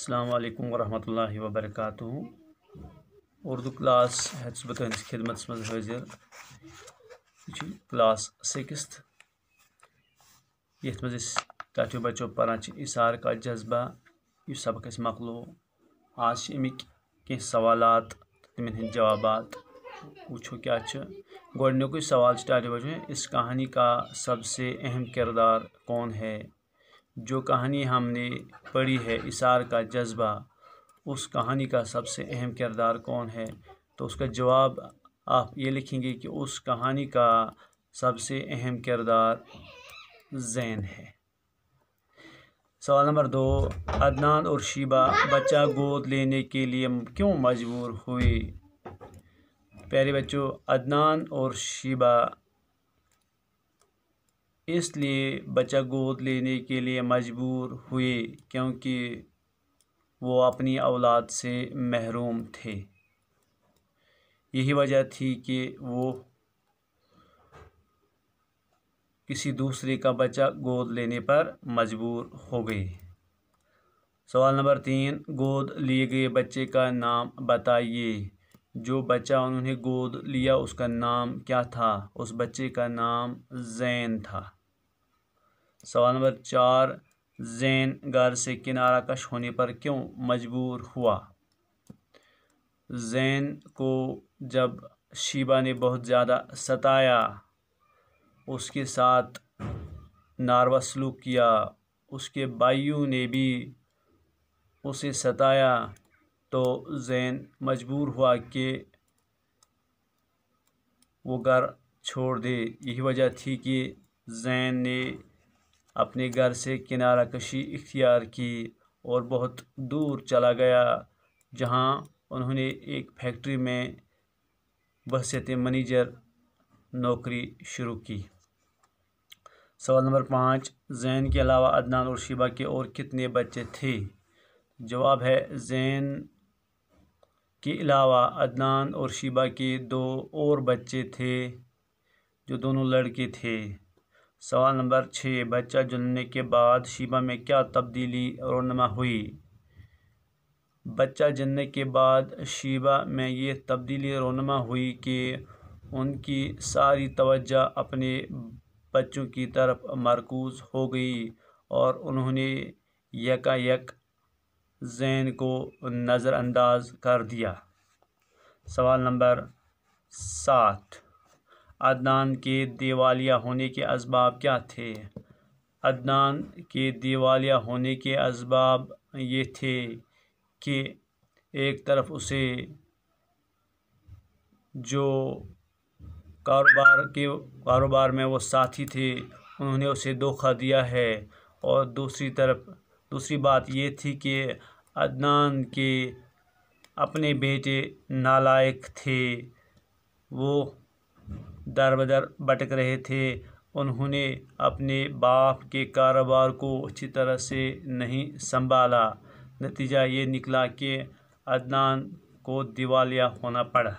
अल्लाम वरहमल वबरक उर्दू क्लास हेतु बह खिदमत मज हाजिर यह क्लास सिक्स्थ ये मज बचो पाना इशार का जज्बा यह सबक मकलो आज अमिक कह सवाल तमें हंद जवाब वो क्या गोडनिक सवाल टो बचो इस कहानी का सबसे अहम किरदार कौन है जो कहानी हमने पढ़ी है इसार का जज्बा उस कहानी का सबसे अहम किरदार कौन है तो उसका जवाब आप ये लिखेंगे कि उस कहानी का सबसे अहम किरदार जैन है सवाल नंबर दो अदनान और शीबा बच्चा गोद लेने के लिए क्यों मजबूर हुए प्यारे बच्चों अदनान और शीबा इसलिए बच्चा गोद लेने के लिए मजबूर हुए क्योंकि वो अपनी औलाद से महरूम थे यही वजह थी कि वो किसी दूसरे का बच्चा गोद लेने पर मजबूर हो गए सवाल नंबर तीन गोद लिए गए बच्चे का नाम बताइए जो बच्चा उन्होंने गोद लिया उसका नाम क्या था उस बच्चे का नाम जैन था सवाल नंबर चार जैन घर से किनारा कश होने पर क्यों मजबूर हुआ जैन को जब शिबा ने बहुत ज़्यादा सताया उसके साथ नारवा सलूक किया उसके बाइयों ने भी उसे सताया तो जैन मजबूर हुआ कि वो घर छोड़ दे यही वजह थी कि जैन ने अपने घर से किनारा कशी इख्तियार की और बहुत दूर चला गया जहां उन्होंने एक फैक्ट्री में बहसीत मैनेजर नौकरी शुरू की सवाल नंबर पाँच जैन के अलावा अदनान और शिबा के और कितने बच्चे थे जवाब है जैन के अलावा अदनान और शिबा के दो और बच्चे थे जो दोनों लड़के थे सवाल नंबर छः बच्चा जन्मने के बाद शीबा में क्या तब्दीली रोनमा हुई बच्चा जन्मने के बाद शीबा में ये तब्दीली रोनमा हुई कि उनकी सारी तवज्जा अपने बच्चों की तरफ मरकूज हो गई और उन्होंने यका जैन को नज़रअंदाज कर दिया सवाल नंबर साठ अदनान के दिवालिया होने के इसबाब क्या थे अदनान के दिवालिया होने के इसबाब ये थे कि एक तरफ उसे जो कारोबार के कारोबार में वो साथी थे उन्होंने उसे धोखा दिया है और दूसरी तरफ दूसरी बात ये थी कि अदनान के अपने बेटे नालायक थे वो दर बदर भटक रहे थे उन्होंने अपने बाप के कारोबार को अच्छी तरह से नहीं संभाला नतीजा ये निकला कि अदनान को दिवालिया होना पड़ा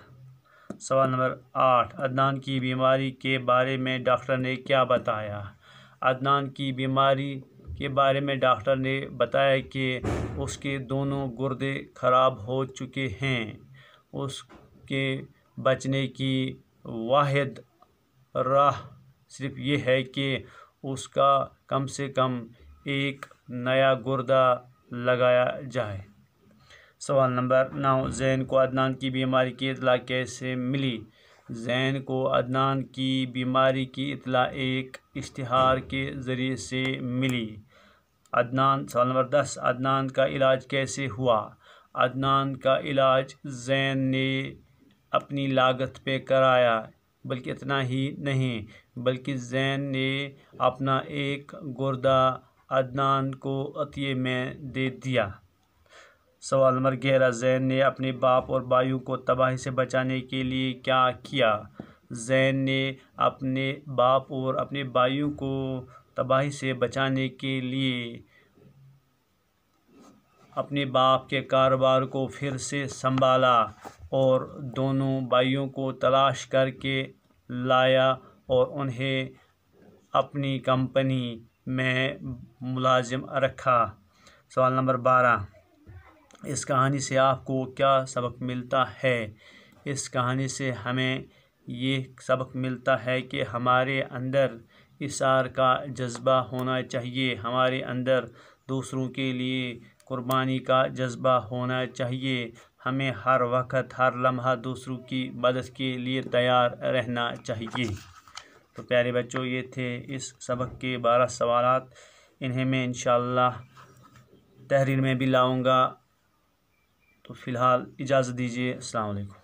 सवाल नंबर आठ अदनान की बीमारी के बारे में डॉक्टर ने क्या बताया अदनान की बीमारी के बारे में डॉक्टर ने बताया कि उसके दोनों गुर्दे ख़राब हो चुके हैं उसके बचने की वाद राह सिर्फ ये है कि उसका कम से कम एक नया गुर्दा लगाया जाए सवाल नंबर नौ जैन को अदनान की बीमारी की इतला कैसे मिली जैन को अदनान की बीमारी की इतला एक इश्तहार के ज़रिए से मिली अदनान सवाल नंबर दस अदनान का इलाज कैसे हुआ अदनान का इलाज जैन ने अपनी लागत पे कराया बल्कि इतना ही नहीं बल्कि जैन ने अपना एक गुर्दा अदनान को अतिये में दे दिया सवाल नंबर ग्यारह जैन ने अपने बाप और बायू को तबाही से बचाने के लिए क्या किया जैन ने अपने बाप और अपने बायू को तबाही से बचाने के लिए अपने बाप के कारोबार को फिर से संभाला और दोनों भाइयों को तलाश करके लाया और उन्हें अपनी कंपनी में मुलाजिम रखा सवाल नंबर बारह इस कहानी से आपको क्या सबक मिलता है इस कहानी से हमें ये सबक मिलता है कि हमारे अंदर इशार का जज्बा होना चाहिए हमारे अंदर दूसरों के लिए कुर्बानी का जज्बा होना चाहिए हमें हर वक्त हर लम्हा दूसरों की मदद के लिए तैयार रहना चाहिए तो प्यारे बच्चों ये थे इस सबक के बारह सवाल इन्हें मैं इन तहरीर में भी लाऊँगा तो फ़िलहाल इजाज़त दीजिए अलैक्म